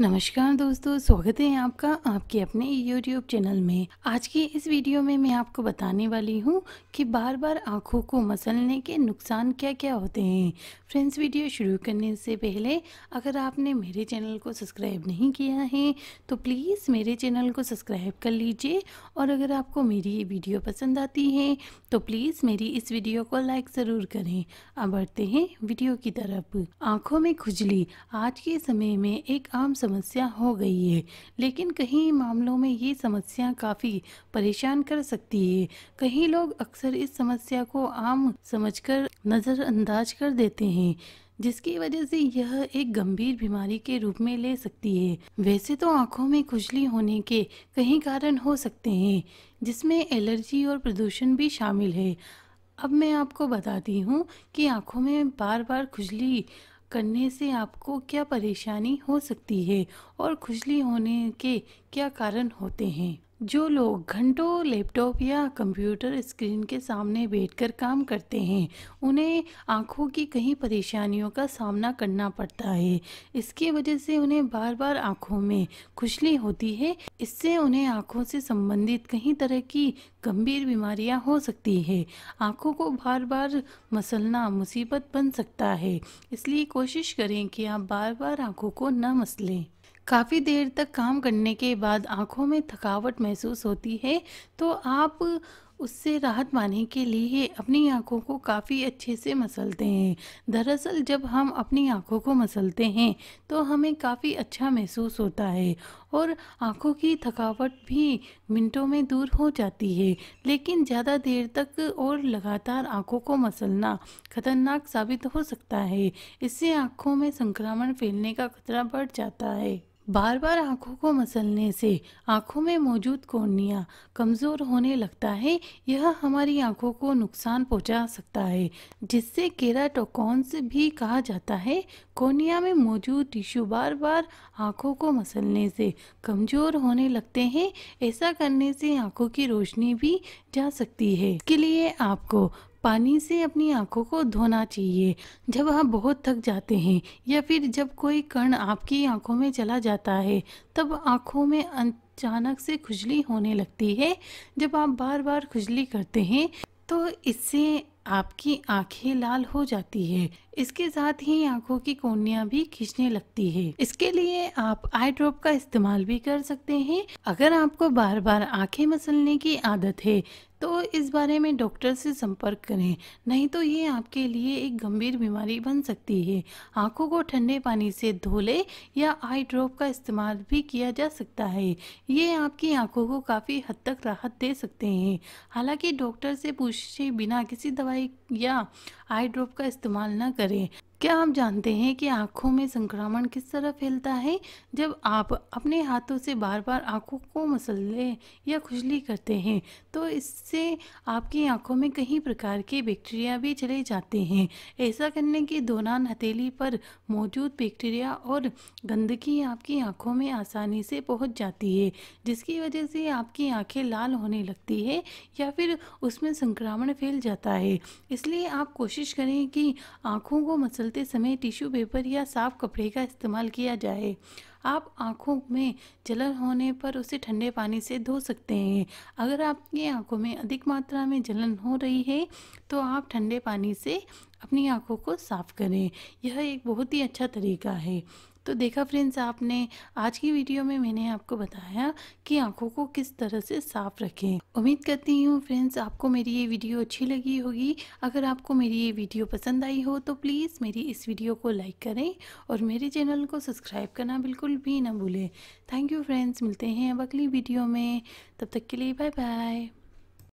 नमस्कार दोस्तों स्वागत है आपका आपके अपने यूट्यूब चैनल में आज की इस वीडियो में मैं आपको बताने वाली हूँ कि बार बार आँखों को मसलने के नुकसान क्या क्या होते हैं फ्रेंड्स वीडियो शुरू करने से पहले अगर आपने मेरे चैनल को सब्सक्राइब नहीं किया है तो प्लीज़ मेरे चैनल को सब्सक्राइब कर लीजिए और अगर आपको मेरी ये वीडियो पसंद आती है तो प्लीज़ मेरी इस वीडियो को लाइक ज़रूर करें अब बढ़ते हैं वीडियो की तरफ आँखों में खुजली आज के समय में एक आम समस्या हो गई है लेकिन कहीं मामलों में ये समस्या काफ़ी परेशान कर सकती है कहीं लोग अक्सर इस समस्या को आम समझकर नज़रअंदाज कर देते हैं जिसकी वजह से यह एक गंभीर बीमारी के रूप में ले सकती है वैसे तो आंखों में खुजली होने के कई कारण हो सकते हैं जिसमें एलर्जी और प्रदूषण भी शामिल है अब मैं आपको बताती हूँ कि आंखों में बार बार खुजली करने से आपको क्या परेशानी हो सकती है और खुजली होने के क्या कारण होते हैं जो लोग घंटों लैपटॉप या कंप्यूटर स्क्रीन के सामने बैठकर काम करते हैं उन्हें आंखों की कहीं परेशानियों का सामना करना पड़ता है इसकी वजह से उन्हें बार बार आंखों में खुजली होती है इससे उन्हें आंखों से संबंधित कई तरह की गंभीर बीमारियां हो सकती है आंखों को बार बार मसलना मुसीबत बन सकता है इसलिए कोशिश करें कि आप बार बार आँखों को न मसलें काफ़ी देर तक काम करने के बाद आँखों में थकावट महसूस होती है तो आप उससे राहत पाने के लिए अपनी आँखों को काफ़ी अच्छे से मसलते हैं दरअसल जब हम अपनी आँखों को मसलते हैं तो हमें काफ़ी अच्छा महसूस होता है और आँखों की थकावट भी मिनटों में दूर हो जाती है लेकिन ज़्यादा देर तक और लगातार आँखों को मसलना खतरनाक साबित हो सकता है इससे आँखों में संक्रमण फैलने का खतरा बढ़ जाता है बार बार आंखों को मसलने से आंखों में मौजूद कोर्निया कमज़ोर होने लगता है यह हमारी आंखों को नुकसान पहुंचा सकता है जिससे केराटोकॉन्स भी कहा जाता है कोर्निया में मौजूद टिश्यू बार बार आंखों को मसलने से कमज़ोर होने लगते हैं ऐसा करने से आंखों की रोशनी भी जा सकती है इसके लिए आपको पानी से अपनी आंखों को धोना चाहिए जब आप बहुत थक जाते हैं या फिर जब कोई कण आपकी आंखों में चला जाता है तब आंखों में अचानक से खुजली होने लगती है जब आप बार बार खुजली करते हैं तो इससे आपकी आंखें लाल हो जाती है इसके साथ ही आंखों की कोनिया भी खींचने लगती है इसके लिए आप आई ड्रॉप का इस्तेमाल भी कर सकते हैं अगर आपको बार बार आंखें मसलने की आदत है तो इस बारे में डॉक्टर से संपर्क करें नहीं तो ये आपके लिए एक गंभीर बीमारी बन सकती है आंखों को ठंडे पानी से धो ले या आई ड्रॉप का इस्तेमाल भी किया जा सकता है ये आपकी आंखों को काफ़ी हद तक राहत दे सकते हैं हालांकि डॉक्टर से पूछे बिना किसी दवाई या आई ड्रॉप का इस्तेमाल न करें क्या आप जानते हैं कि आँखों में संक्रमण किस तरह फैलता है जब आप अपने हाथों से बार बार आँखों को मसलने या खुजली करते हैं तो इससे आपकी आँखों में कई प्रकार के बैक्टीरिया भी चले जाते हैं ऐसा करने के दौरान हथेली पर मौजूद बैक्टीरिया और गंदगी आपकी आँखों में आसानी से पहुँच जाती है जिसकी वजह से आपकी आँखें लाल होने लगती है या फिर उसमें संक्रमण फैल जाता है इसलिए आप कोशिश करें कि आँखों को मसल निकलते समय टिश्यू पेपर या साफ कपड़े का इस्तेमाल किया जाए आप आँखों में जलन होने पर उसे ठंडे पानी से धो सकते हैं अगर आपकी आँखों में अधिक मात्रा में जलन हो रही है तो आप ठंडे पानी से अपनी आँखों को साफ करें यह एक बहुत ही अच्छा तरीका है तो देखा फ्रेंड्स आपने आज की वीडियो में मैंने आपको बताया कि आंखों को किस तरह से साफ रखें उम्मीद करती हूँ फ्रेंड्स आपको मेरी ये वीडियो अच्छी लगी होगी अगर आपको मेरी ये वीडियो पसंद आई हो तो प्लीज़ मेरी इस वीडियो को लाइक करें और मेरे चैनल को सब्सक्राइब करना बिल्कुल भी ना भूलें थैंक यू फ्रेंड्स मिलते हैं अब अगली वीडियो में तब तक के लिए बाय बाय